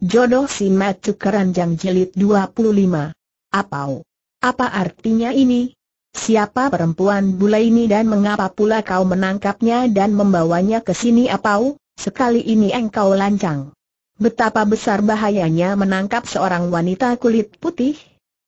Jodoh si Matu Keranjang Jilid 25. Apau. Apa artinya ini? Siapa perempuan bule ini dan mengapa pula kau menangkapnya dan membawanya ke sini apau? Sekali ini engkau lancang. Betapa besar bahayanya menangkap seorang wanita kulit putih,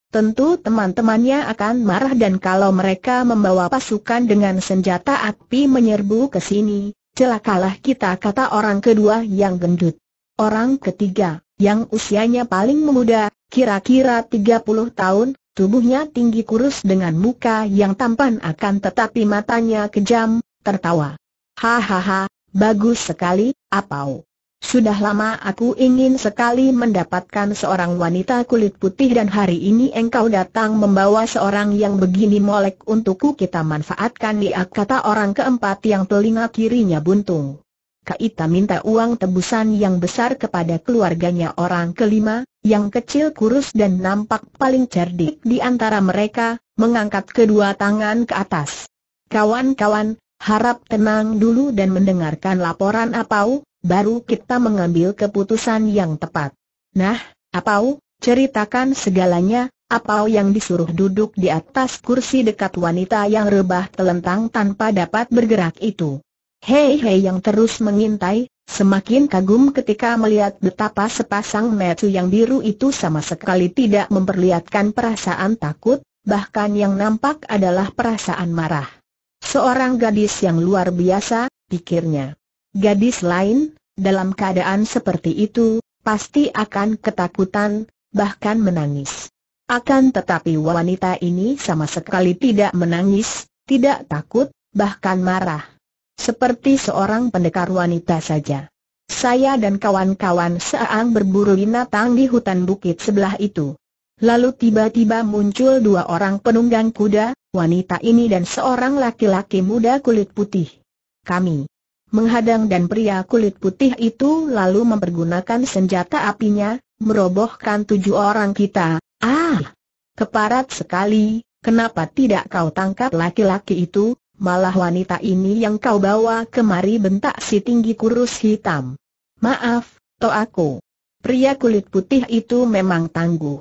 Tentu teman-temannya akan marah dan kalau mereka membawa pasukan dengan senjata api menyerbu ke sini, celakalah kita kata orang kedua yang gendut. Orang ketiga, yang usianya paling muda, kira-kira 30 tahun, tubuhnya tinggi kurus dengan muka yang tampan akan tetapi matanya kejam, tertawa. Hahaha, bagus sekali, apau. Sudah lama aku ingin sekali mendapatkan seorang wanita kulit putih dan hari ini engkau datang membawa seorang yang begini molek untukku kita manfaatkan dia kata orang keempat yang telinga kirinya buntung. Kaita minta uang tebusan yang besar kepada keluarganya orang kelima, yang kecil kurus dan nampak paling cerdik di antara mereka, mengangkat kedua tangan ke atas. Kawan-kawan, harap tenang dulu dan mendengarkan laporan Apau, baru kita mengambil keputusan yang tepat. Nah, Apau, ceritakan segalanya, Apau yang disuruh duduk di atas kursi dekat wanita yang rebah telentang tanpa dapat bergerak itu. Hei Hei yang terus mengintai, semakin kagum ketika melihat betapa sepasang metu yang biru itu sama sekali tidak memperlihatkan perasaan takut, bahkan yang nampak adalah perasaan marah. Seorang gadis yang luar biasa, pikirnya. Gadis lain, dalam keadaan seperti itu, pasti akan ketakutan, bahkan menangis. Akan tetapi wanita ini sama sekali tidak menangis, tidak takut, bahkan marah. Seperti seorang pendekar wanita saja. Saya dan kawan-kawan seang berburu binatang di hutan bukit sebelah itu. Lalu tiba-tiba muncul dua orang penunggang kuda, wanita ini dan seorang laki-laki muda kulit putih. Kami menghadang dan pria kulit putih itu lalu mempergunakan senjata apinya, merobohkan tujuh orang kita. Ah! Keparat sekali, kenapa tidak kau tangkap laki-laki itu? Malah wanita ini yang kau bawa kemari bentak si tinggi kurus hitam. Maaf, to aku. Pria kulit putih itu memang tangguh.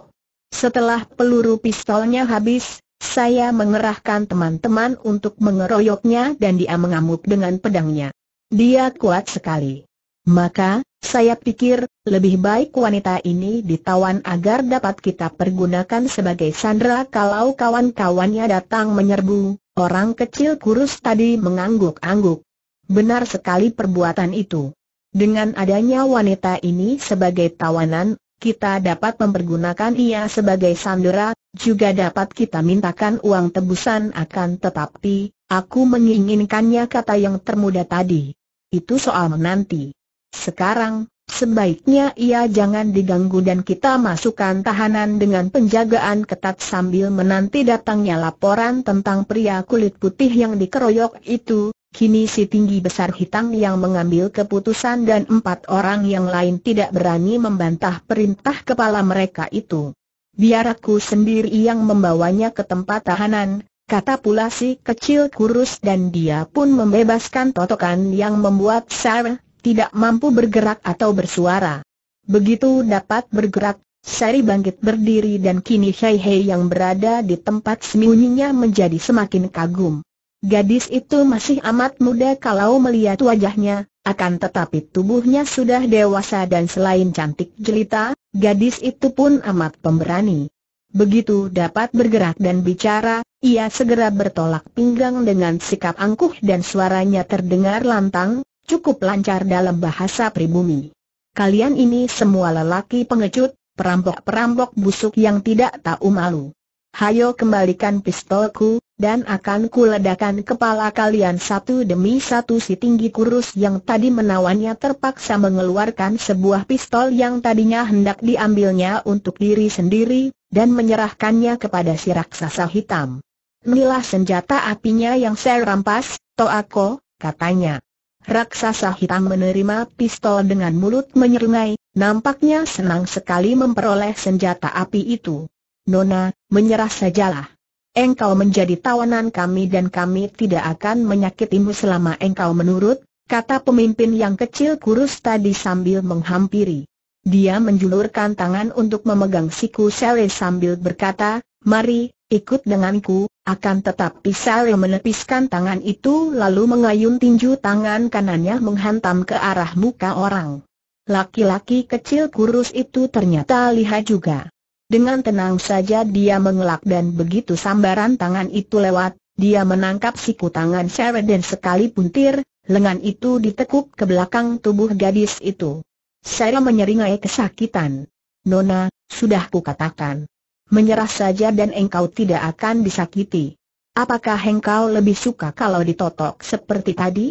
Setelah peluru pistolnya habis, saya mengerahkan teman-teman untuk mengeroyoknya dan dia mengamuk dengan pedangnya. Dia kuat sekali. Maka, saya pikir, lebih baik wanita ini ditawan agar dapat kita pergunakan sebagai sandera kalau kawan-kawannya datang menyerbu, Orang kecil kurus tadi mengangguk-angguk. Benar sekali perbuatan itu. Dengan adanya wanita ini sebagai tawanan, kita dapat mempergunakan ia sebagai sandera, juga dapat kita mintakan uang tebusan akan tetapi, aku menginginkannya kata yang termuda tadi. Itu soal menanti. Sekarang, Sebaiknya ia jangan diganggu dan kita masukkan tahanan dengan penjagaan ketat sambil menanti datangnya laporan tentang pria kulit putih yang dikeroyok itu. Kini si tinggi besar hitam yang mengambil keputusan dan empat orang yang lain tidak berani membantah perintah kepala mereka itu. Biar aku sendiri yang membawanya ke tempat tahanan, kata pula si kecil kurus dan dia pun membebaskan totokan yang membuat Sarah tidak mampu bergerak atau bersuara. Begitu dapat bergerak, Sari bangkit berdiri dan kini Shai Hei yang berada di tempat sembunyinya menjadi semakin kagum. Gadis itu masih amat muda kalau melihat wajahnya, akan tetapi tubuhnya sudah dewasa dan selain cantik jelita, gadis itu pun amat pemberani. Begitu dapat bergerak dan bicara, ia segera bertolak pinggang dengan sikap angkuh dan suaranya terdengar lantang, Cukup lancar dalam bahasa pribumi. Kalian ini semua lelaki pengecut, perampok-perampok busuk yang tidak tahu malu. Hayo kembalikan pistolku, dan akan kuledakan kepala kalian satu demi satu si tinggi kurus yang tadi menawannya terpaksa mengeluarkan sebuah pistol yang tadinya hendak diambilnya untuk diri sendiri, dan menyerahkannya kepada si raksasa hitam. Inilah senjata apinya yang saya rampas, Toako, katanya. Raksasa hitam menerima pistol dengan mulut menyeringai, nampaknya senang sekali memperoleh senjata api itu. Nona, menyerah sajalah. Engkau menjadi tawanan kami dan kami tidak akan menyakitimu selama engkau menurut, kata pemimpin yang kecil kurus tadi sambil menghampiri. Dia menjulurkan tangan untuk memegang siku Sele sambil berkata, Mari, ikut denganku, akan tetapi Saleh menepiskan tangan itu lalu mengayun tinju tangan kanannya menghantam ke arah muka orang. Laki-laki kecil kurus itu ternyata lihat juga. Dengan tenang saja dia mengelak dan begitu sambaran tangan itu lewat, dia menangkap siku tangan dan sekali puntir, lengan itu ditekuk ke belakang tubuh gadis itu. Saya menyeringai kesakitan. Nona, sudah kukatakan menyerah saja dan engkau tidak akan disakiti. Apakah engkau lebih suka kalau ditotok seperti tadi?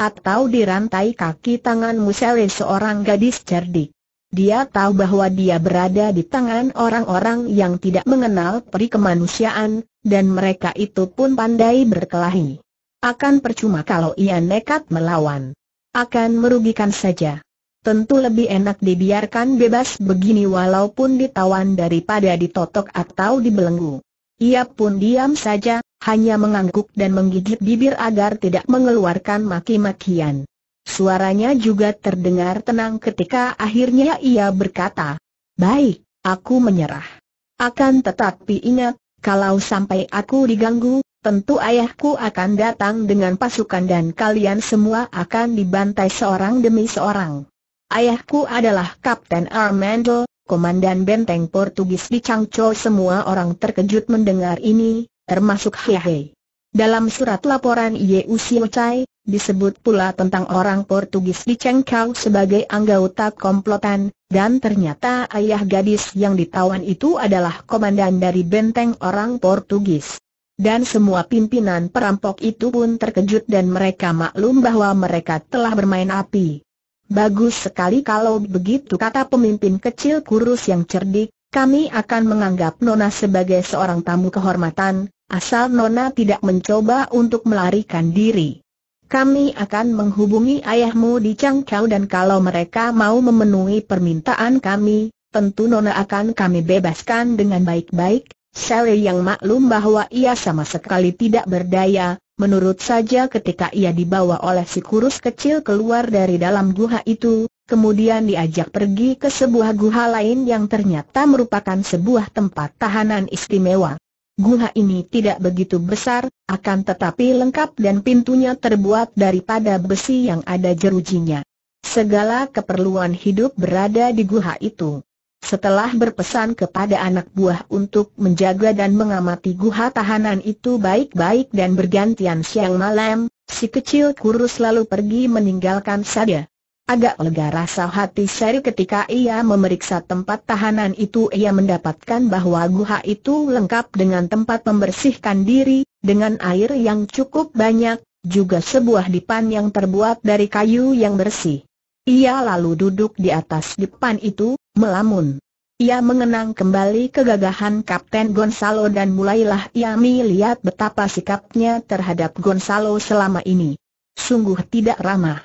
Atau dirantai kaki tanganmu Musele seorang gadis cerdik? Dia tahu bahwa dia berada di tangan orang-orang yang tidak mengenal peri kemanusiaan, dan mereka itu pun pandai berkelahi. Akan percuma kalau ia nekat melawan. Akan merugikan saja tentu lebih enak dibiarkan bebas begini walaupun ditawan daripada ditotok atau dibelenggu. Ia pun diam saja, hanya mengangguk dan menggigit bibir agar tidak mengeluarkan maki-makian. Suaranya juga terdengar tenang ketika akhirnya ia berkata, Baik, aku menyerah. Akan tetapi ingat, kalau sampai aku diganggu, tentu ayahku akan datang dengan pasukan dan kalian semua akan dibantai seorang demi seorang. Ayahku adalah Kapten Armando, komandan benteng Portugis di Changchow. Semua orang terkejut mendengar ini, termasuk Hehe. Dalam surat laporan Yeu Siocai, disebut pula tentang orang Portugis di Chengkau sebagai anggota komplotan, dan ternyata ayah gadis yang ditawan itu adalah komandan dari benteng orang Portugis. Dan semua pimpinan perampok itu pun terkejut dan mereka maklum bahwa mereka telah bermain api. Bagus sekali kalau begitu kata pemimpin kecil kurus yang cerdik, kami akan menganggap Nona sebagai seorang tamu kehormatan, asal Nona tidak mencoba untuk melarikan diri. Kami akan menghubungi ayahmu di Changkau dan kalau mereka mau memenuhi permintaan kami, tentu Nona akan kami bebaskan dengan baik-baik. Sally yang maklum bahwa ia sama sekali tidak berdaya, Menurut saja ketika ia dibawa oleh si kurus kecil keluar dari dalam guha itu, kemudian diajak pergi ke sebuah guha lain yang ternyata merupakan sebuah tempat tahanan istimewa. Guha ini tidak begitu besar, akan tetapi lengkap dan pintunya terbuat daripada besi yang ada jerujinya. Segala keperluan hidup berada di guha itu. Setelah berpesan kepada anak buah untuk menjaga dan mengamati guha tahanan itu baik-baik dan bergantian siang malam, si kecil kurus lalu pergi meninggalkan saja. Agak lega rasa hati Seri ketika ia memeriksa tempat tahanan itu ia mendapatkan bahwa guha itu lengkap dengan tempat membersihkan diri, dengan air yang cukup banyak, juga sebuah dipan yang terbuat dari kayu yang bersih. Ia lalu duduk di atas dipan itu, melamun. Ia mengenang kembali kegagahan Kapten Gonzalo dan mulailah ia melihat betapa sikapnya terhadap Gonzalo selama ini. Sungguh tidak ramah.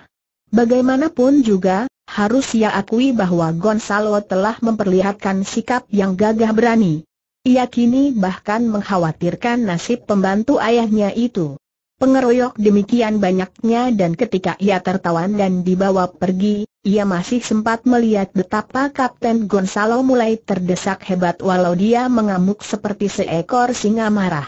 Bagaimanapun juga, harus ia akui bahwa Gonzalo telah memperlihatkan sikap yang gagah berani. Ia kini bahkan mengkhawatirkan nasib pembantu ayahnya itu. Pengeroyok demikian banyaknya dan ketika ia tertawan dan dibawa pergi, ia masih sempat melihat betapa Kapten Gonzalo mulai terdesak hebat walau dia mengamuk seperti seekor singa marah.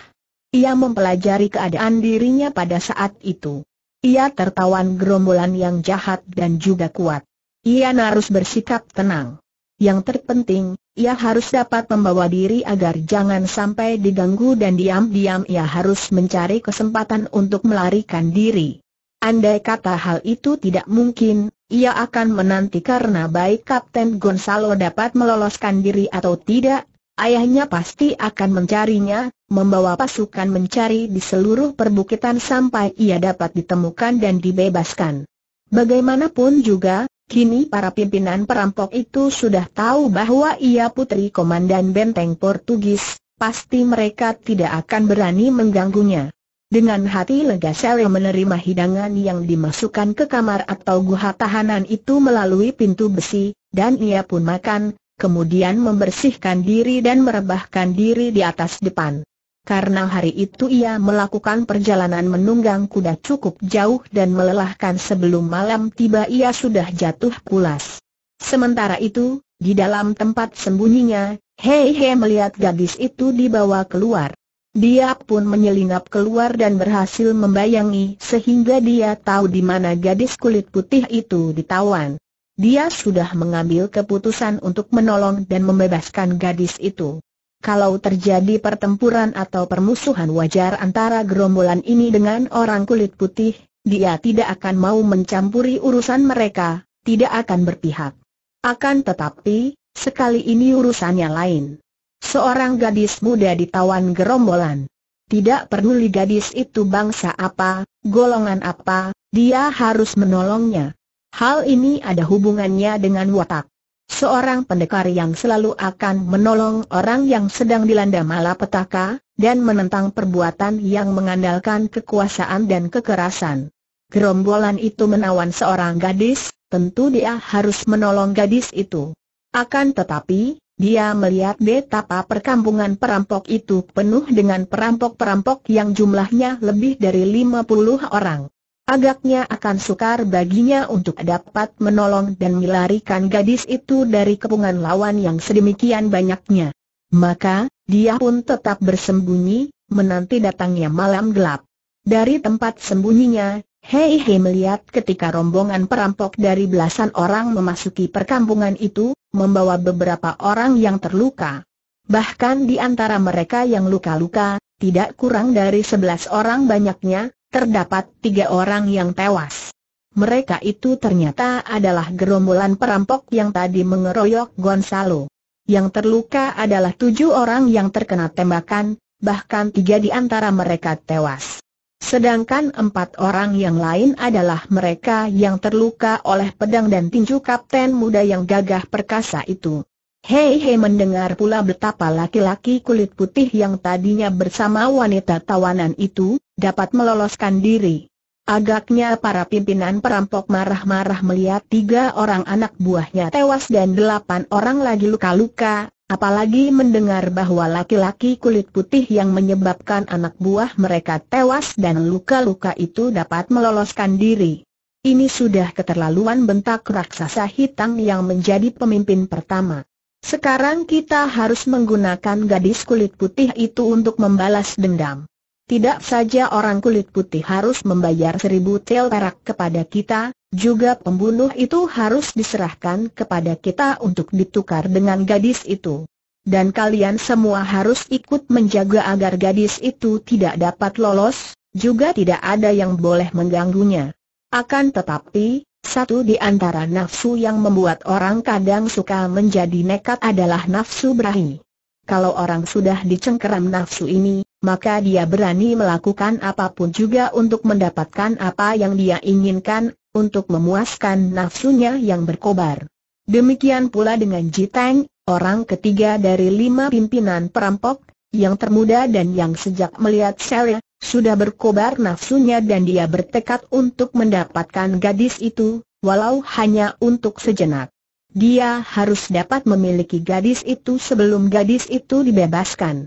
Ia mempelajari keadaan dirinya pada saat itu. Ia tertawan gerombolan yang jahat dan juga kuat. Ia harus bersikap tenang. Yang terpenting, ia harus dapat membawa diri agar jangan sampai diganggu dan diam-diam ia harus mencari kesempatan untuk melarikan diri. Andai kata hal itu tidak mungkin, ia akan menanti karena baik Kapten Gonzalo dapat meloloskan diri atau tidak, ayahnya pasti akan mencarinya, membawa pasukan mencari di seluruh perbukitan sampai ia dapat ditemukan dan dibebaskan. Bagaimanapun juga, Kini para pimpinan perampok itu sudah tahu bahwa ia putri komandan benteng Portugis, pasti mereka tidak akan berani mengganggunya. Dengan hati lega Sally menerima hidangan yang dimasukkan ke kamar atau guha tahanan itu melalui pintu besi, dan ia pun makan, kemudian membersihkan diri dan merebahkan diri di atas depan karena hari itu ia melakukan perjalanan menunggang kuda cukup jauh dan melelahkan sebelum malam tiba ia sudah jatuh pulas. Sementara itu, di dalam tempat sembunyinya, Hei Hei melihat gadis itu dibawa keluar. Dia pun menyelinap keluar dan berhasil membayangi sehingga dia tahu di mana gadis kulit putih itu ditawan. Dia sudah mengambil keputusan untuk menolong dan membebaskan gadis itu. Kalau terjadi pertempuran atau permusuhan wajar antara gerombolan ini dengan orang kulit putih, dia tidak akan mau mencampuri urusan mereka, tidak akan berpihak. Akan tetapi, sekali ini urusannya lain. Seorang gadis muda ditawan gerombolan. Tidak peduli gadis itu bangsa apa, golongan apa, dia harus menolongnya. Hal ini ada hubungannya dengan watak. Seorang pendekar yang selalu akan menolong orang yang sedang dilanda malapetaka, dan menentang perbuatan yang mengandalkan kekuasaan dan kekerasan. Gerombolan itu menawan seorang gadis, tentu dia harus menolong gadis itu. Akan tetapi, dia melihat betapa perkampungan perampok itu penuh dengan perampok-perampok yang jumlahnya lebih dari 50 orang. Agaknya akan sukar baginya untuk dapat menolong dan melarikan gadis itu dari kepungan lawan yang sedemikian banyaknya. Maka, dia pun tetap bersembunyi, menanti datangnya malam gelap. Dari tempat sembunyinya, Hei Hei melihat ketika rombongan perampok dari belasan orang memasuki perkampungan itu, membawa beberapa orang yang terluka. Bahkan di antara mereka yang luka-luka, tidak kurang dari sebelas orang banyaknya, terdapat tiga orang yang tewas. Mereka itu ternyata adalah gerombolan perampok yang tadi mengeroyok Gonzalo. Yang terluka adalah tujuh orang yang terkena tembakan, bahkan tiga di antara mereka tewas. Sedangkan empat orang yang lain adalah mereka yang terluka oleh pedang dan tinju kapten muda yang gagah perkasa itu. Hei Hei mendengar pula betapa laki-laki kulit putih yang tadinya bersama wanita tawanan itu, dapat meloloskan diri. Agaknya para pimpinan perampok marah-marah melihat tiga orang anak buahnya tewas dan delapan orang lagi luka-luka, apalagi mendengar bahwa laki-laki kulit putih yang menyebabkan anak buah mereka tewas dan luka-luka itu dapat meloloskan diri. Ini sudah keterlaluan bentak raksasa hitam yang menjadi pemimpin pertama. Sekarang kita harus menggunakan gadis kulit putih itu untuk membalas dendam. Tidak saja orang kulit putih harus membayar seribu tel perak kepada kita, juga pembunuh itu harus diserahkan kepada kita untuk ditukar dengan gadis itu. Dan kalian semua harus ikut menjaga agar gadis itu tidak dapat lolos, juga tidak ada yang boleh mengganggunya. Akan tetapi, satu di antara nafsu yang membuat orang kadang suka menjadi nekat adalah nafsu berahi. Kalau orang sudah dicengkeram nafsu ini, maka dia berani melakukan apapun juga untuk mendapatkan apa yang dia inginkan, untuk memuaskan nafsunya yang berkobar. Demikian pula dengan Jiteng, orang ketiga dari lima pimpinan perampok, yang termuda dan yang sejak melihat Sarah, sudah berkobar nafsunya dan dia bertekad untuk mendapatkan gadis itu, walau hanya untuk sejenak. Dia harus dapat memiliki gadis itu sebelum gadis itu dibebaskan.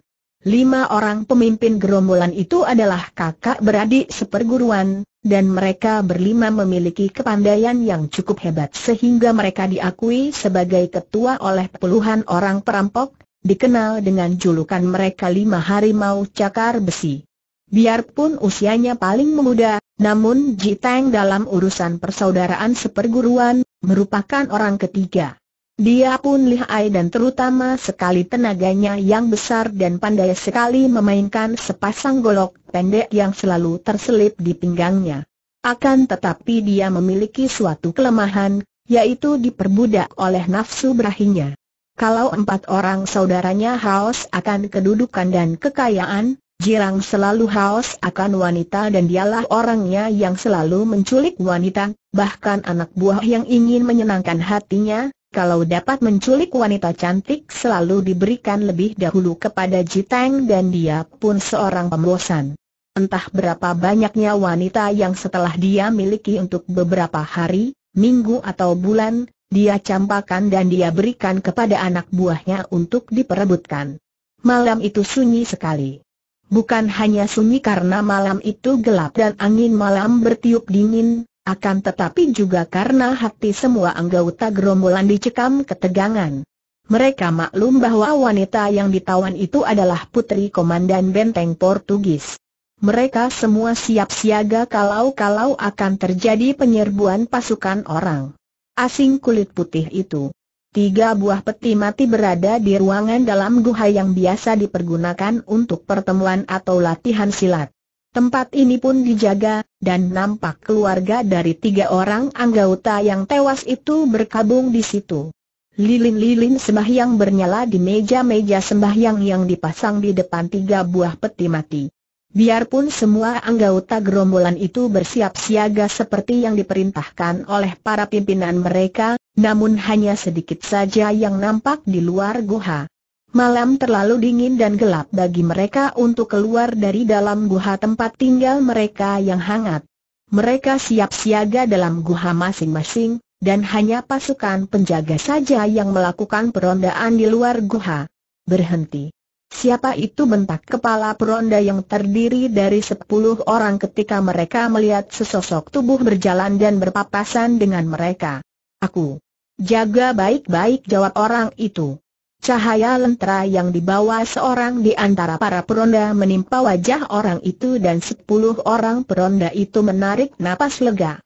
Lima orang pemimpin gerombolan itu adalah kakak beradik seperguruan, dan mereka berlima memiliki kepandaian yang cukup hebat sehingga mereka diakui sebagai ketua oleh puluhan orang perampok, dikenal dengan julukan mereka lima harimau cakar besi. Biarpun usianya paling muda, namun Jiteng dalam urusan persaudaraan seperguruan, merupakan orang ketiga. Dia pun lihai dan terutama sekali tenaganya yang besar dan pandai sekali memainkan sepasang golok pendek yang selalu terselip di pinggangnya. Akan tetapi dia memiliki suatu kelemahan, yaitu diperbudak oleh nafsu berahinya. Kalau empat orang saudaranya haus akan kedudukan dan kekayaan, Jirang selalu haus akan wanita dan dialah orangnya yang selalu menculik wanita, bahkan anak buah yang ingin menyenangkan hatinya, kalau dapat menculik wanita cantik selalu diberikan lebih dahulu kepada Jiteng dan dia pun seorang pembosan. Entah berapa banyaknya wanita yang setelah dia miliki untuk beberapa hari, minggu atau bulan, dia campakan dan dia berikan kepada anak buahnya untuk diperebutkan. Malam itu sunyi sekali. Bukan hanya sunyi karena malam itu gelap dan angin malam bertiup dingin, akan tetapi juga karena hati semua anggota gerombolan dicekam ketegangan. Mereka maklum bahwa wanita yang ditawan itu adalah putri komandan benteng Portugis. Mereka semua siap siaga kalau-kalau akan terjadi penyerbuan pasukan orang asing kulit putih itu. Tiga buah peti mati berada di ruangan dalam guha yang biasa dipergunakan untuk pertemuan atau latihan silat. Tempat ini pun dijaga, dan nampak keluarga dari tiga orang anggota yang tewas itu berkabung di situ. Lilin-lilin sembahyang bernyala di meja-meja sembahyang yang dipasang di depan tiga buah peti mati. Biarpun semua anggota gerombolan itu bersiap siaga seperti yang diperintahkan oleh para pimpinan mereka, namun hanya sedikit saja yang nampak di luar Guha. Malam terlalu dingin dan gelap bagi mereka untuk keluar dari dalam guha tempat tinggal mereka yang hangat. Mereka siap siaga dalam guha masing-masing, dan hanya pasukan penjaga saja yang melakukan perondaan di luar guha. Berhenti. Siapa itu bentak kepala peronda yang terdiri dari sepuluh orang ketika mereka melihat sesosok tubuh berjalan dan berpapasan dengan mereka. Aku. Jaga baik-baik jawab orang itu. Cahaya lentera yang dibawa seorang di antara para peronda menimpa wajah orang itu dan sepuluh orang peronda itu menarik napas lega.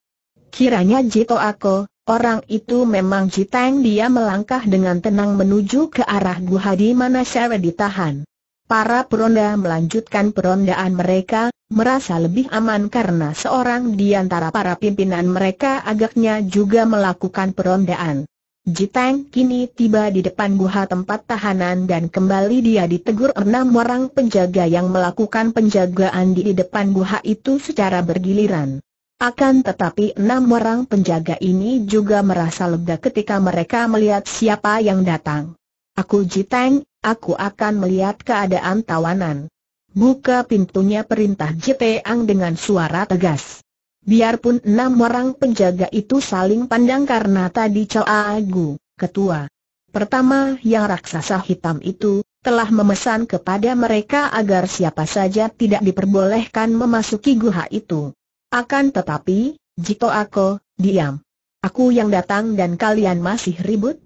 Kiranya Jito Ako, orang itu memang Jiteng dia melangkah dengan tenang menuju ke arah guha di mana Syara ditahan. Para peronda melanjutkan perondaan mereka, merasa lebih aman karena seorang di antara para pimpinan mereka agaknya juga melakukan perondaan. Jitang kini tiba di depan guha tempat tahanan dan kembali dia ditegur enam orang penjaga yang melakukan penjagaan di depan guha itu secara bergiliran. Akan tetapi enam orang penjaga ini juga merasa lega ketika mereka melihat siapa yang datang. Aku Jitang, aku akan melihat keadaan tawanan. Buka pintunya perintah Jitang dengan suara tegas. Biarpun enam orang penjaga itu saling pandang karena tadi Agu, ketua pertama yang raksasa hitam itu, telah memesan kepada mereka agar siapa saja tidak diperbolehkan memasuki guha itu. Akan tetapi, Jito Ako, diam. Aku yang datang dan kalian masih ribut?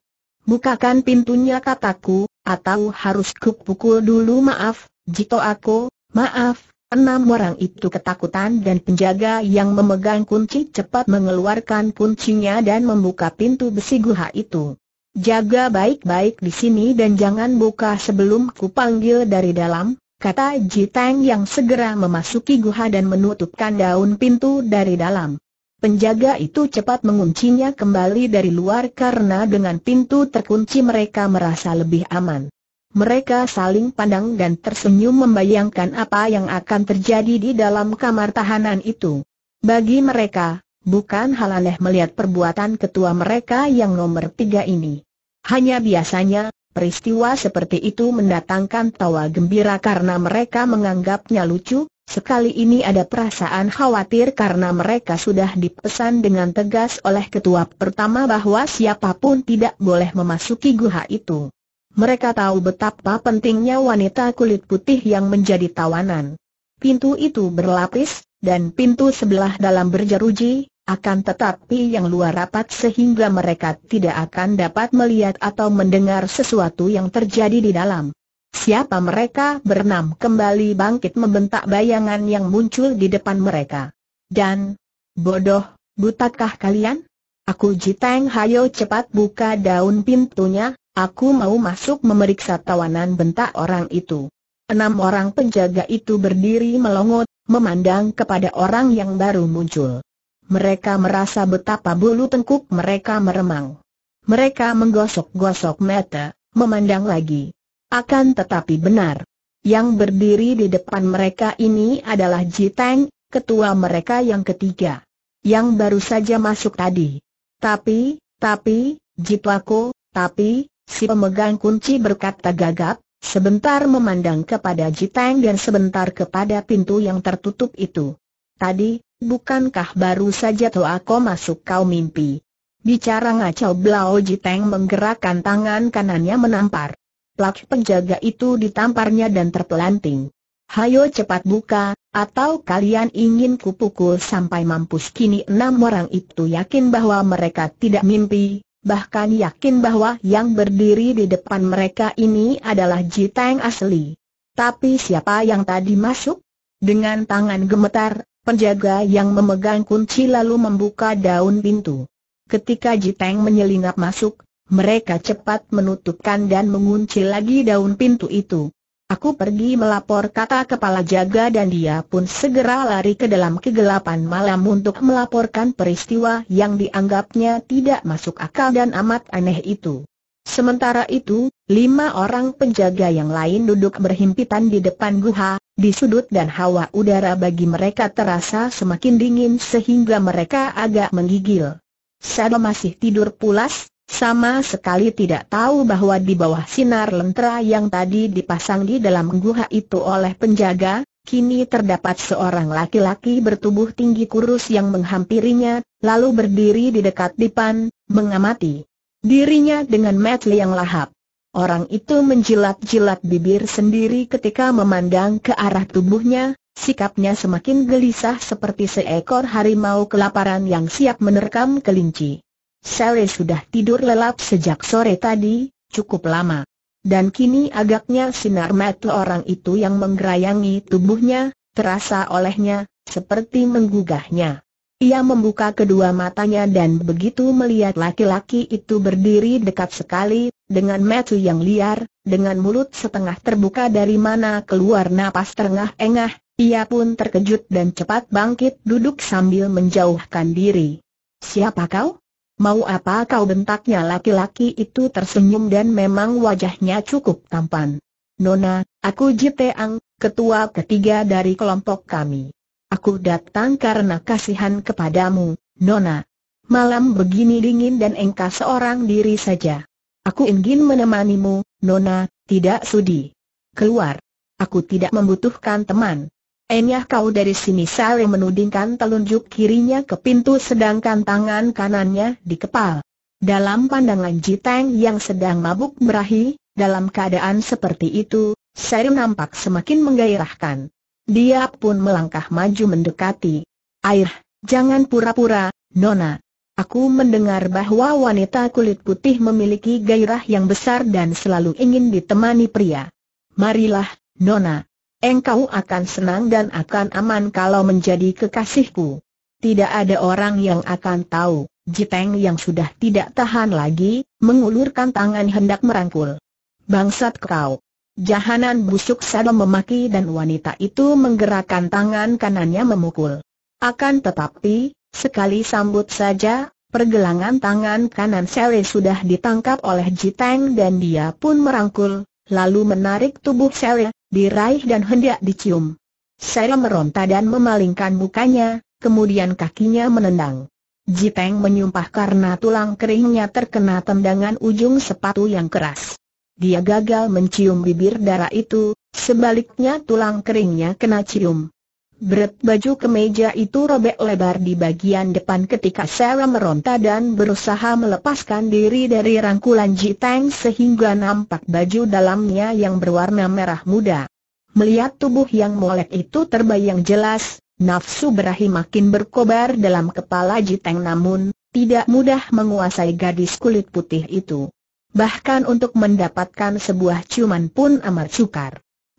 Bukakan pintunya kataku, atau harus kupukul dulu maaf, Jito Ako, maaf, Enam orang itu ketakutan dan penjaga yang memegang kunci cepat mengeluarkan kuncinya dan membuka pintu besi guha itu. Jaga baik-baik di sini dan jangan buka sebelum kupanggil dari dalam, kata Ji Tang yang segera memasuki guha dan menutupkan daun pintu dari dalam. Penjaga itu cepat menguncinya kembali dari luar karena dengan pintu terkunci mereka merasa lebih aman. Mereka saling pandang dan tersenyum membayangkan apa yang akan terjadi di dalam kamar tahanan itu. Bagi mereka, bukan hal aneh melihat perbuatan ketua mereka yang nomor tiga ini. Hanya biasanya, peristiwa seperti itu mendatangkan tawa gembira karena mereka menganggapnya lucu, sekali ini ada perasaan khawatir karena mereka sudah dipesan dengan tegas oleh ketua pertama bahwa siapapun tidak boleh memasuki guha itu mereka tahu betapa pentingnya wanita kulit putih yang menjadi tawanan. Pintu itu berlapis, dan pintu sebelah dalam berjeruji, akan tetapi yang luar rapat sehingga mereka tidak akan dapat melihat atau mendengar sesuatu yang terjadi di dalam. Siapa mereka bernam kembali bangkit membentak bayangan yang muncul di depan mereka. Dan, bodoh, butakah kalian? Aku Jiteng Hayo cepat buka daun pintunya, Aku mau masuk memeriksa tawanan bentak orang itu. Enam orang penjaga itu berdiri melongot, memandang kepada orang yang baru muncul. Mereka merasa betapa bulu tengkuk mereka meremang. Mereka menggosok-gosok mata, memandang lagi. Akan tetapi benar. Yang berdiri di depan mereka ini adalah Jiteng, ketua mereka yang ketiga. Yang baru saja masuk tadi. Tapi, tapi, Jitwako, tapi, Si pemegang kunci berkata gagap, sebentar memandang kepada Jiteng dan sebentar kepada pintu yang tertutup itu. Tadi, bukankah baru saja aku masuk kau mimpi? Bicara ngaco Blau Jiteng menggerakkan tangan kanannya menampar. Plak penjaga itu ditamparnya dan terpelanting. Hayo cepat buka, atau kalian ingin kupukul sampai mampus kini enam orang itu yakin bahwa mereka tidak mimpi, bahkan yakin bahwa yang berdiri di depan mereka ini adalah Jiteng asli. Tapi siapa yang tadi masuk? Dengan tangan gemetar, penjaga yang memegang kunci lalu membuka daun pintu. Ketika Jiteng menyelinap masuk, mereka cepat menutupkan dan mengunci lagi daun pintu itu. Aku pergi melapor kata kepala jaga dan dia pun segera lari ke dalam kegelapan malam untuk melaporkan peristiwa yang dianggapnya tidak masuk akal dan amat aneh itu. Sementara itu, lima orang penjaga yang lain duduk berhimpitan di depan guha, di sudut dan hawa udara bagi mereka terasa semakin dingin sehingga mereka agak menggigil. Sado masih tidur pulas, sama sekali tidak tahu bahwa di bawah sinar lentera yang tadi dipasang di dalam guha itu oleh penjaga, kini terdapat seorang laki-laki bertubuh tinggi kurus yang menghampirinya, lalu berdiri di dekat dipan, mengamati dirinya dengan metli yang lahap. Orang itu menjilat-jilat bibir sendiri ketika memandang ke arah tubuhnya, sikapnya semakin gelisah seperti seekor harimau kelaparan yang siap menerkam kelinci. Sally sudah tidur lelap sejak sore tadi, cukup lama. Dan kini agaknya sinar mata orang itu yang menggerayangi tubuhnya, terasa olehnya, seperti menggugahnya. Ia membuka kedua matanya dan begitu melihat laki-laki itu berdiri dekat sekali, dengan mata yang liar, dengan mulut setengah terbuka dari mana keluar napas terengah-engah, ia pun terkejut dan cepat bangkit duduk sambil menjauhkan diri. Siapa kau? Mau apa kau bentaknya laki-laki itu tersenyum dan memang wajahnya cukup tampan. Nona, aku Ang, ketua ketiga dari kelompok kami. Aku datang karena kasihan kepadamu, Nona. Malam begini dingin dan engkau seorang diri saja. Aku ingin menemanimu, Nona, tidak sudi. Keluar. Aku tidak membutuhkan teman. Enyah kau dari sini Sari menudingkan telunjuk kirinya ke pintu sedangkan tangan kanannya dikepal. Dalam pandangan Jiteng yang sedang mabuk berahi, dalam keadaan seperti itu, Sari nampak semakin menggairahkan. Dia pun melangkah maju mendekati. Air, jangan pura-pura, Nona. Aku mendengar bahwa wanita kulit putih memiliki gairah yang besar dan selalu ingin ditemani pria. Marilah, Nona engkau akan senang dan akan aman kalau menjadi kekasihku. Tidak ada orang yang akan tahu, Jiteng yang sudah tidak tahan lagi, mengulurkan tangan hendak merangkul. Bangsat kau! Jahanan busuk sadam memaki dan wanita itu menggerakkan tangan kanannya memukul. Akan tetapi, sekali sambut saja, pergelangan tangan kanan Sele sudah ditangkap oleh Jiteng dan dia pun merangkul, lalu menarik tubuh Sele, diraih dan hendak dicium. Saya meronta dan memalingkan mukanya, kemudian kakinya menendang. Jiteng menyumpah karena tulang keringnya terkena tendangan ujung sepatu yang keras. Dia gagal mencium bibir darah itu, sebaliknya tulang keringnya kena cium. Beret baju kemeja itu robek lebar di bagian depan ketika Sarah meronta dan berusaha melepaskan diri dari rangkulan Jiteng sehingga nampak baju dalamnya yang berwarna merah muda. Melihat tubuh yang molek itu terbayang jelas, nafsu berahi makin berkobar dalam kepala Jiteng namun, tidak mudah menguasai gadis kulit putih itu. Bahkan untuk mendapatkan sebuah ciuman pun amat sukar.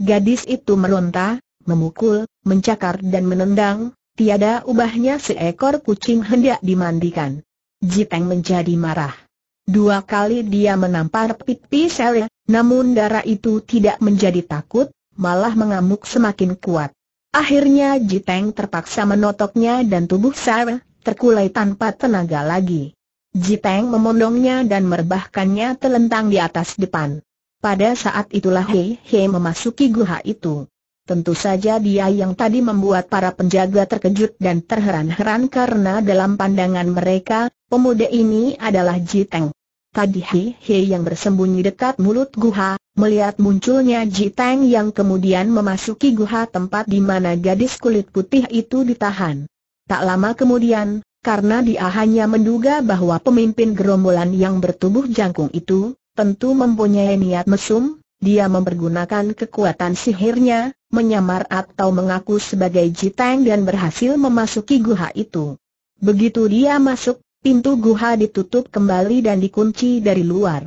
Gadis itu meronta, memukul, mencakar dan menendang, tiada ubahnya seekor kucing hendak dimandikan. Jiteng menjadi marah. Dua kali dia menampar pipi selnya, namun darah itu tidak menjadi takut, malah mengamuk semakin kuat. Akhirnya Jiteng terpaksa menotoknya dan tubuh Sele terkulai tanpa tenaga lagi. Jiteng memondongnya dan merebahkannya telentang di atas depan. Pada saat itulah Hei Hei memasuki guha itu. Tentu saja dia yang tadi membuat para penjaga terkejut dan terheran-heran karena dalam pandangan mereka, pemuda ini adalah Jiteng. Tadi Hei He yang bersembunyi dekat mulut guha, melihat munculnya Jiteng yang kemudian memasuki guha tempat di mana gadis kulit putih itu ditahan. Tak lama kemudian, karena dia hanya menduga bahwa pemimpin gerombolan yang bertubuh jangkung itu, tentu mempunyai niat mesum, dia mempergunakan kekuatan sihirnya, menyamar atau mengaku sebagai Jiteng dan berhasil memasuki guha itu. Begitu dia masuk, pintu guha ditutup kembali dan dikunci dari luar.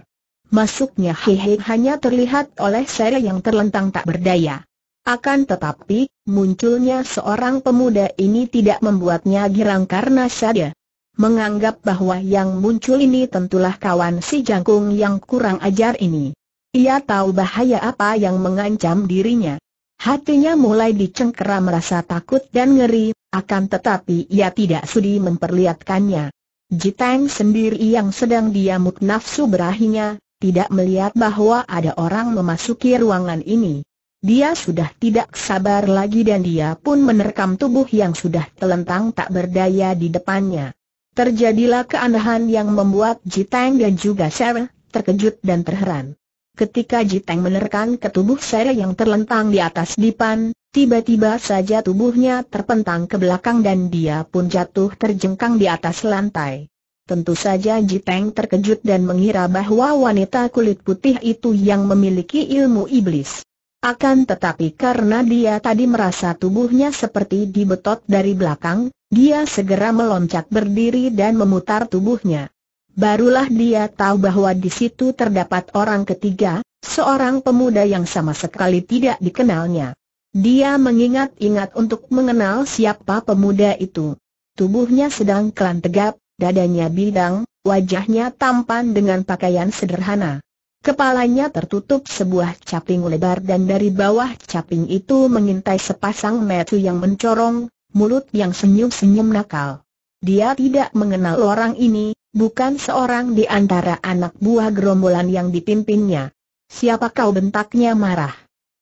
Masuknya Hehe hanya terlihat oleh saya yang terlentang tak berdaya. Akan tetapi, munculnya seorang pemuda ini tidak membuatnya girang karena sadar menganggap bahwa yang muncul ini tentulah kawan si jangkung yang kurang ajar ini. Ia tahu bahaya apa yang mengancam dirinya. Hatinya mulai dicengkeram merasa takut dan ngeri, akan tetapi ia tidak sudi memperlihatkannya. Jitang sendiri yang sedang diamuk nafsu berahinya, tidak melihat bahwa ada orang memasuki ruangan ini. Dia sudah tidak sabar lagi dan dia pun menerkam tubuh yang sudah telentang tak berdaya di depannya. Terjadilah keanehan yang membuat Jitang dan juga Sarah terkejut dan terheran. Ketika Jiteng menerkan ke tubuh Sere yang terlentang di atas dipan, tiba-tiba saja tubuhnya terpentang ke belakang dan dia pun jatuh terjengkang di atas lantai. Tentu saja Jiteng terkejut dan mengira bahwa wanita kulit putih itu yang memiliki ilmu iblis. Akan tetapi karena dia tadi merasa tubuhnya seperti dibetot dari belakang, dia segera meloncat berdiri dan memutar tubuhnya. Barulah dia tahu bahwa di situ terdapat orang ketiga, seorang pemuda yang sama sekali tidak dikenalnya. Dia mengingat-ingat untuk mengenal siapa pemuda itu. Tubuhnya sedang kelan tegap, dadanya bidang, wajahnya tampan dengan pakaian sederhana. Kepalanya tertutup sebuah caping lebar dan dari bawah caping itu mengintai sepasang metu yang mencorong, mulut yang senyum-senyum nakal. Dia tidak mengenal orang ini, bukan seorang di antara anak buah gerombolan yang dipimpinnya. Siapa kau bentaknya marah?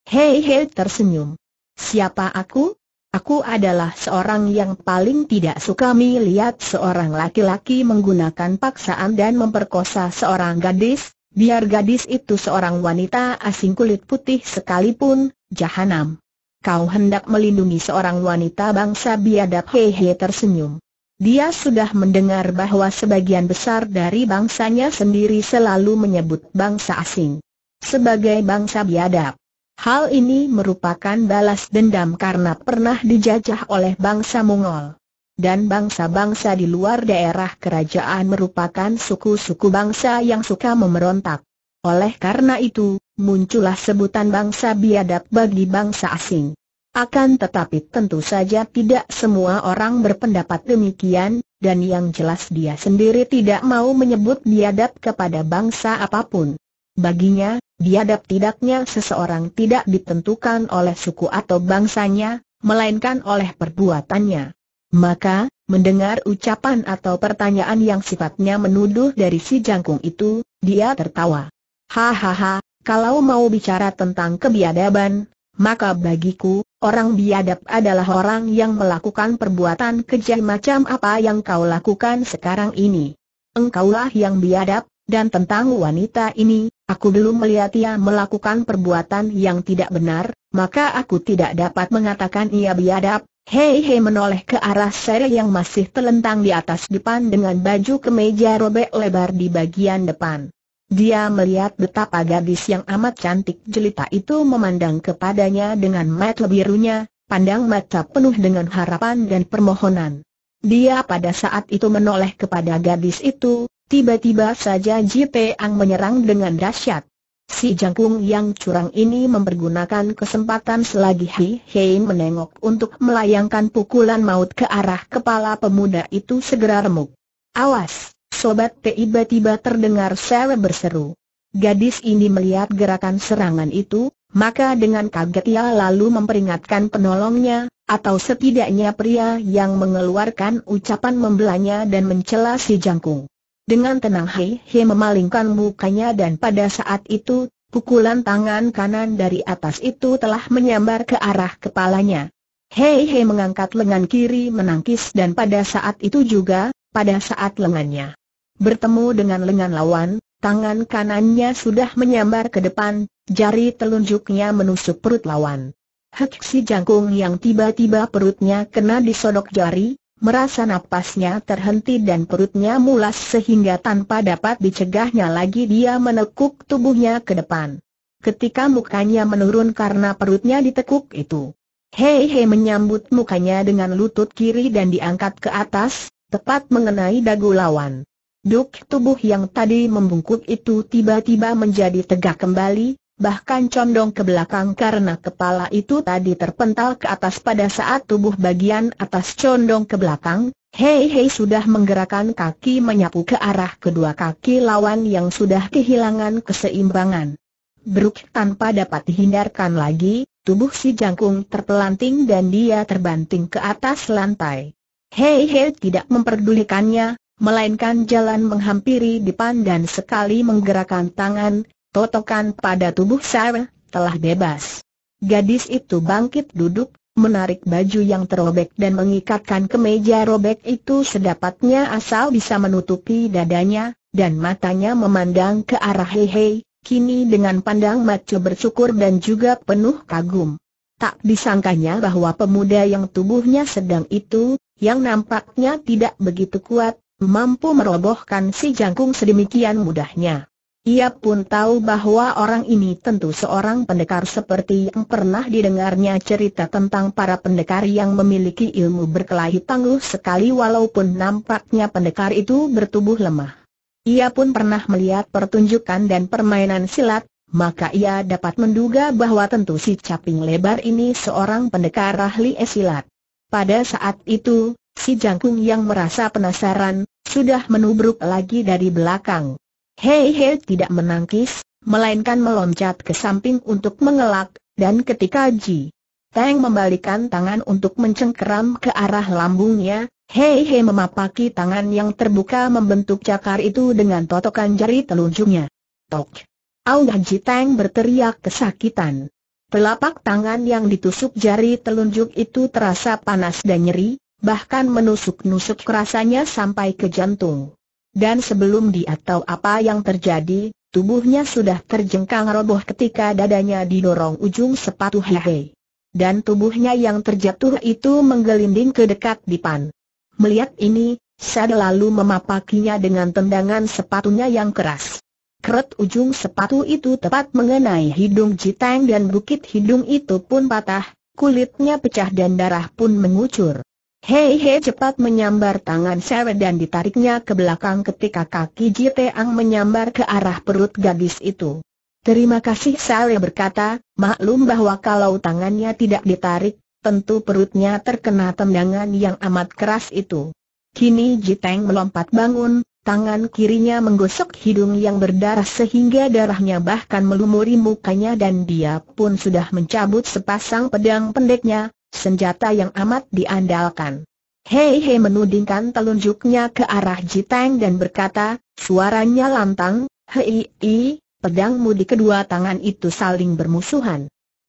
Hei hei tersenyum. Siapa aku? Aku adalah seorang yang paling tidak suka melihat seorang laki-laki menggunakan paksaan dan memperkosa seorang gadis, biar gadis itu seorang wanita asing kulit putih sekalipun, jahanam. Kau hendak melindungi seorang wanita bangsa biadab Hei, hei, tersenyum. Dia sudah mendengar bahwa sebagian besar dari bangsanya sendiri selalu menyebut bangsa asing sebagai bangsa biadab. Hal ini merupakan balas dendam karena pernah dijajah oleh bangsa Mongol. Dan bangsa-bangsa di luar daerah kerajaan merupakan suku-suku bangsa yang suka memberontak. Oleh karena itu, muncullah sebutan bangsa biadab bagi bangsa asing. Akan tetapi tentu saja tidak semua orang berpendapat demikian, dan yang jelas dia sendiri tidak mau menyebut biadab kepada bangsa apapun. Baginya, biadab tidaknya seseorang tidak ditentukan oleh suku atau bangsanya, melainkan oleh perbuatannya. Maka, mendengar ucapan atau pertanyaan yang sifatnya menuduh dari si jangkung itu, dia tertawa. Hahaha, kalau mau bicara tentang kebiadaban, maka bagiku, orang biadab adalah orang yang melakukan perbuatan kejam macam apa yang kau lakukan sekarang ini. Engkaulah yang biadab, dan tentang wanita ini, aku belum melihat ia melakukan perbuatan yang tidak benar, maka aku tidak dapat mengatakan ia biadab. Hei hei menoleh ke arah Sere yang masih telentang di atas depan dengan baju kemeja robek lebar di bagian depan. Dia melihat betapa gadis yang amat cantik jelita itu memandang kepadanya dengan mata birunya, pandang mata penuh dengan harapan dan permohonan. Dia pada saat itu menoleh kepada gadis itu, tiba-tiba saja Ji ang menyerang dengan dahsyat. Si jangkung yang curang ini mempergunakan kesempatan selagi Hi Hei menengok untuk melayangkan pukulan maut ke arah kepala pemuda itu segera remuk. Awas! Sobat tiba-tiba terdengar Sele berseru. Gadis ini melihat gerakan serangan itu, maka dengan kaget ia lalu memperingatkan penolongnya, atau setidaknya pria yang mengeluarkan ucapan membelanya dan mencela si jangkung. Dengan tenang Hei Hei memalingkan mukanya dan pada saat itu, pukulan tangan kanan dari atas itu telah menyambar ke arah kepalanya. Hei Hei mengangkat lengan kiri menangkis dan pada saat itu juga, pada saat lengannya Bertemu dengan lengan lawan, tangan kanannya sudah menyambar ke depan, jari telunjuknya menusuk perut lawan. Hek jangkung yang tiba-tiba perutnya kena disodok jari, merasa napasnya terhenti dan perutnya mulas sehingga tanpa dapat dicegahnya lagi dia menekuk tubuhnya ke depan. Ketika mukanya menurun karena perutnya ditekuk itu. Hei hei menyambut mukanya dengan lutut kiri dan diangkat ke atas, tepat mengenai dagu lawan. Duk tubuh yang tadi membungkuk itu tiba-tiba menjadi tegak kembali, bahkan condong ke belakang karena kepala itu tadi terpental ke atas pada saat tubuh bagian atas condong ke belakang, Hei Hei sudah menggerakkan kaki menyapu ke arah kedua kaki lawan yang sudah kehilangan keseimbangan. Beruk tanpa dapat dihindarkan lagi, tubuh si jangkung terpelanting dan dia terbanting ke atas lantai. Hei Hei tidak memperdulikannya, melainkan jalan menghampiri depan dan sekali menggerakkan tangan, totokan pada tubuh Sarah, telah bebas. Gadis itu bangkit duduk, menarik baju yang terobek dan mengikatkan ke meja robek itu sedapatnya asal bisa menutupi dadanya, dan matanya memandang ke arah hei-hei, kini dengan pandang macu bersyukur dan juga penuh kagum. Tak disangkanya bahwa pemuda yang tubuhnya sedang itu, yang nampaknya tidak begitu kuat, mampu merobohkan si jangkung sedemikian mudahnya. Ia pun tahu bahwa orang ini tentu seorang pendekar seperti yang pernah didengarnya cerita tentang para pendekar yang memiliki ilmu berkelahi tangguh sekali walaupun nampaknya pendekar itu bertubuh lemah. Ia pun pernah melihat pertunjukan dan permainan silat, maka ia dapat menduga bahwa tentu si caping lebar ini seorang pendekar ahli silat. Pada saat itu, si jangkung yang merasa penasaran, sudah menubruk lagi dari belakang. Hei Hei tidak menangkis, melainkan meloncat ke samping untuk mengelak, dan ketika Ji Tang membalikan tangan untuk mencengkeram ke arah lambungnya, Hei Hei memapaki tangan yang terbuka membentuk cakar itu dengan totokan jari telunjuknya. Tok! Aungah Ji Tang berteriak kesakitan. Telapak tangan yang ditusuk jari telunjuk itu terasa panas dan nyeri, bahkan menusuk-nusuk rasanya sampai ke jantung. Dan sebelum dia tahu apa yang terjadi, tubuhnya sudah terjengkang roboh ketika dadanya didorong ujung sepatu Hehe. Dan tubuhnya yang terjatuh itu menggelinding ke dekat Dipan. Melihat ini, Sada lalu memapakinya dengan tendangan sepatunya yang keras. Keret ujung sepatu itu tepat mengenai hidung Jitang dan bukit hidung itu pun patah, kulitnya pecah dan darah pun mengucur. Hei hei cepat menyambar tangan Sarah dan ditariknya ke belakang ketika kaki Ang menyambar ke arah perut gadis itu. Terima kasih Sarah berkata, maklum bahwa kalau tangannya tidak ditarik, tentu perutnya terkena tendangan yang amat keras itu. Kini Jiteng melompat bangun, tangan kirinya menggosok hidung yang berdarah sehingga darahnya bahkan melumuri mukanya dan dia pun sudah mencabut sepasang pedang pendeknya, senjata yang amat diandalkan. Hei Hei menudingkan telunjuknya ke arah Jiteng dan berkata, suaranya lantang, Hei Hei, pedangmu di kedua tangan itu saling bermusuhan.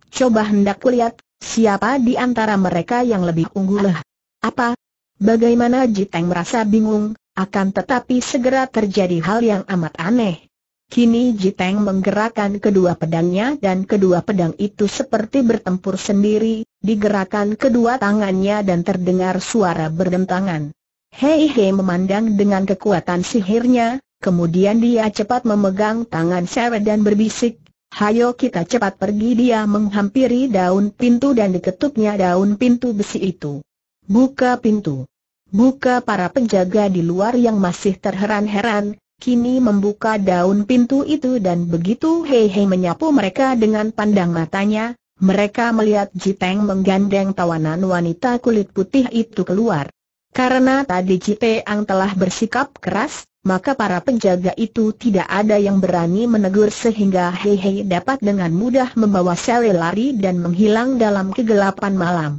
Coba hendak kulihat, siapa di antara mereka yang lebih unggul Apa? Bagaimana Jiteng merasa bingung, akan tetapi segera terjadi hal yang amat aneh. Kini Jiteng menggerakkan kedua pedangnya dan kedua pedang itu seperti bertempur sendiri, Digerakkan kedua tangannya dan terdengar suara berdentangan. Hei Hei memandang dengan kekuatan sihirnya, kemudian dia cepat memegang tangan Sarah dan berbisik, Hayo kita cepat pergi dia menghampiri daun pintu dan diketuknya daun pintu besi itu. Buka pintu. Buka para penjaga di luar yang masih terheran-heran, kini membuka daun pintu itu dan begitu Hei Hei menyapu mereka dengan pandang matanya, mereka melihat Jiteng menggandeng tawanan wanita kulit putih itu keluar. Karena tadi Jiteng telah bersikap keras, maka para penjaga itu tidak ada yang berani menegur sehingga Hei Hei dapat dengan mudah membawa Sally lari dan menghilang dalam kegelapan malam.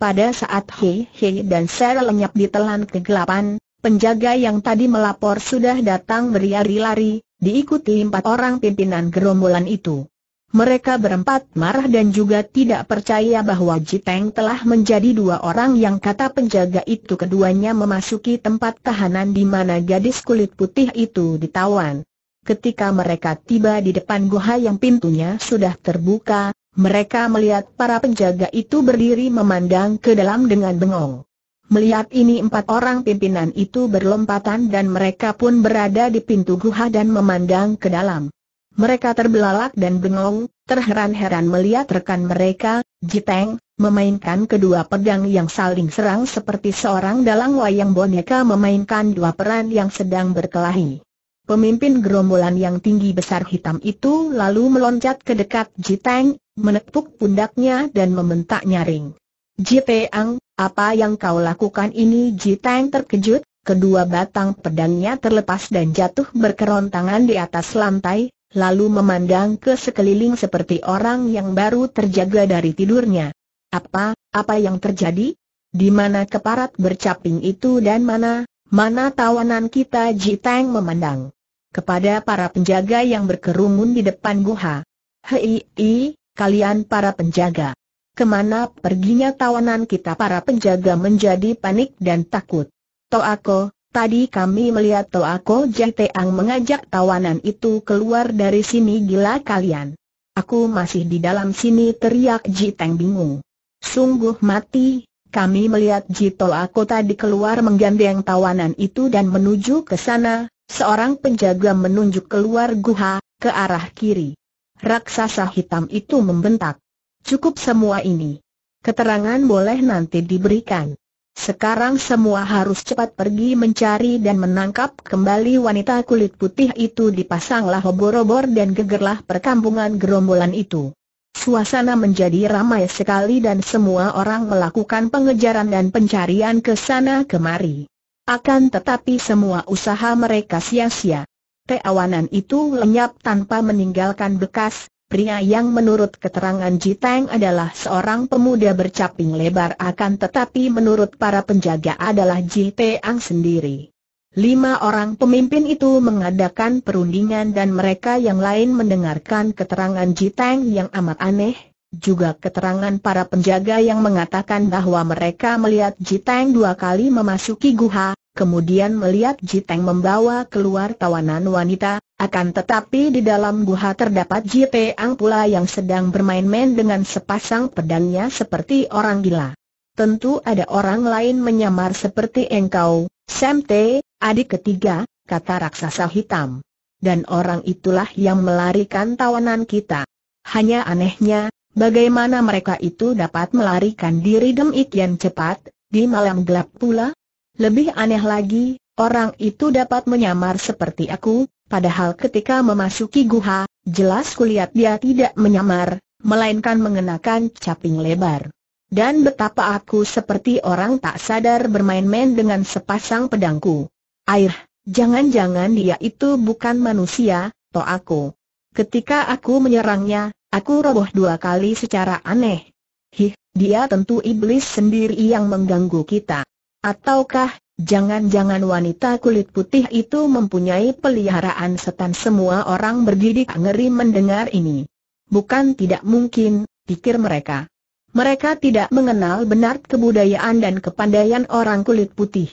Pada saat Hei Hei dan Sally lenyap ditelan kegelapan, penjaga yang tadi melapor sudah datang beriari-lari, diikuti empat orang pimpinan gerombolan itu. Mereka berempat marah dan juga tidak percaya bahwa Jiteng telah menjadi dua orang yang kata penjaga itu keduanya memasuki tempat tahanan di mana gadis kulit putih itu ditawan. Ketika mereka tiba di depan goha yang pintunya sudah terbuka, mereka melihat para penjaga itu berdiri memandang ke dalam dengan bengong. Melihat ini empat orang pimpinan itu berlompatan dan mereka pun berada di pintu guha dan memandang ke dalam. Mereka terbelalak dan bengong, terheran-heran melihat rekan mereka, Jiteng, memainkan kedua pedang yang saling serang seperti seorang dalang wayang boneka memainkan dua peran yang sedang berkelahi. Pemimpin gerombolan yang tinggi besar hitam itu lalu meloncat ke dekat Jiteng, menepuk pundaknya dan membentak nyaring. Jiteng, apa yang kau lakukan ini Jiteng terkejut, kedua batang pedangnya terlepas dan jatuh berkerontangan di atas lantai, lalu memandang ke sekeliling seperti orang yang baru terjaga dari tidurnya. Apa, apa yang terjadi? Di mana keparat bercaping itu dan mana, mana tawanan kita Jiteng memandang? Kepada para penjaga yang berkerumun di depan guha. Hei, hei, kalian para penjaga. Kemana perginya tawanan kita para penjaga menjadi panik dan takut. Toako, Tadi kami melihat Toako Jaiteang mengajak tawanan itu keluar dari sini gila kalian. Aku masih di dalam sini teriak Jiteng bingung. Sungguh mati, kami melihat Jito Ako tadi keluar menggandeng tawanan itu dan menuju ke sana, seorang penjaga menunjuk keluar guha, ke arah kiri. Raksasa hitam itu membentak. Cukup semua ini. Keterangan boleh nanti diberikan. Sekarang semua harus cepat pergi mencari dan menangkap kembali wanita kulit putih itu dipasanglah obor-obor dan gegerlah perkampungan gerombolan itu. Suasana menjadi ramai sekali dan semua orang melakukan pengejaran dan pencarian ke sana kemari. Akan tetapi semua usaha mereka sia-sia. Teawanan itu lenyap tanpa meninggalkan bekas, Pria yang menurut keterangan Jiteng adalah seorang pemuda bercaping lebar akan tetapi menurut para penjaga adalah Jiteng sendiri. Lima orang pemimpin itu mengadakan perundingan dan mereka yang lain mendengarkan keterangan Jiteng yang amat aneh, juga keterangan para penjaga yang mengatakan bahwa mereka melihat Jiteng dua kali memasuki guha, kemudian melihat Jiteng membawa keluar tawanan wanita, akan tetapi di dalam guha terdapat Jipe Ang pula yang sedang bermain-main dengan sepasang pedangnya seperti orang gila. Tentu ada orang lain menyamar seperti engkau, Sam T, adik ketiga, kata raksasa hitam. Dan orang itulah yang melarikan tawanan kita. Hanya anehnya, bagaimana mereka itu dapat melarikan diri demikian cepat, di malam gelap pula? Lebih aneh lagi, orang itu dapat menyamar seperti aku, Padahal ketika memasuki guha, jelas kulihat dia tidak menyamar, melainkan mengenakan caping lebar. Dan betapa aku seperti orang tak sadar bermain-main dengan sepasang pedangku. Air, jangan-jangan dia itu bukan manusia, toh aku. Ketika aku menyerangnya, aku roboh dua kali secara aneh. Hih, dia tentu iblis sendiri yang mengganggu kita. Ataukah Jangan-jangan wanita kulit putih itu mempunyai peliharaan setan semua orang berdidik ngeri mendengar ini. Bukan tidak mungkin, pikir mereka. Mereka tidak mengenal benar kebudayaan dan kepandaian orang kulit putih.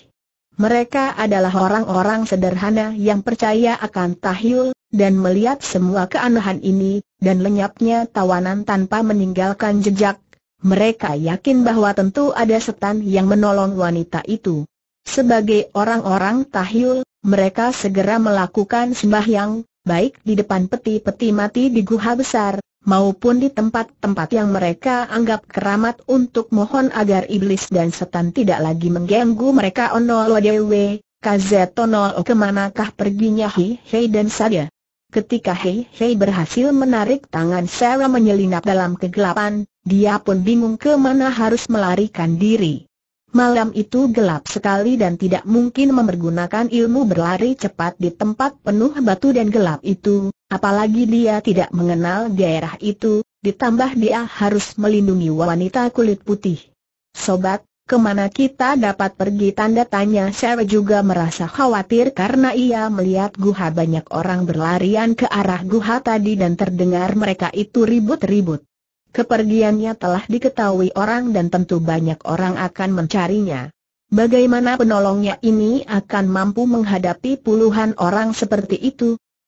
Mereka adalah orang-orang sederhana yang percaya akan tahyul, dan melihat semua keanehan ini, dan lenyapnya tawanan tanpa meninggalkan jejak, mereka yakin bahwa tentu ada setan yang menolong wanita itu. Sebagai orang-orang tahyul, mereka segera melakukan sembahyang, baik di depan peti-peti mati di guha besar, maupun di tempat-tempat yang mereka anggap keramat untuk mohon agar iblis dan setan tidak lagi mengganggu mereka ono lo dewe, kazetono kemanakah perginya hi hei dan saja. Ketika Hei Hei berhasil menarik tangan Sarah menyelinap dalam kegelapan, dia pun bingung ke mana harus melarikan diri. Malam itu gelap sekali dan tidak mungkin mempergunakan ilmu berlari cepat di tempat penuh batu dan gelap itu, apalagi dia tidak mengenal daerah itu, ditambah dia harus melindungi wanita kulit putih. Sobat, kemana kita dapat pergi tanda tanya Sarah juga merasa khawatir karena ia melihat guha banyak orang berlarian ke arah guha tadi dan terdengar mereka itu ribut-ribut. Kepergiannya telah diketahui orang dan tentu banyak orang akan mencarinya. Bagaimana penolongnya ini akan mampu menghadapi puluhan orang seperti itu?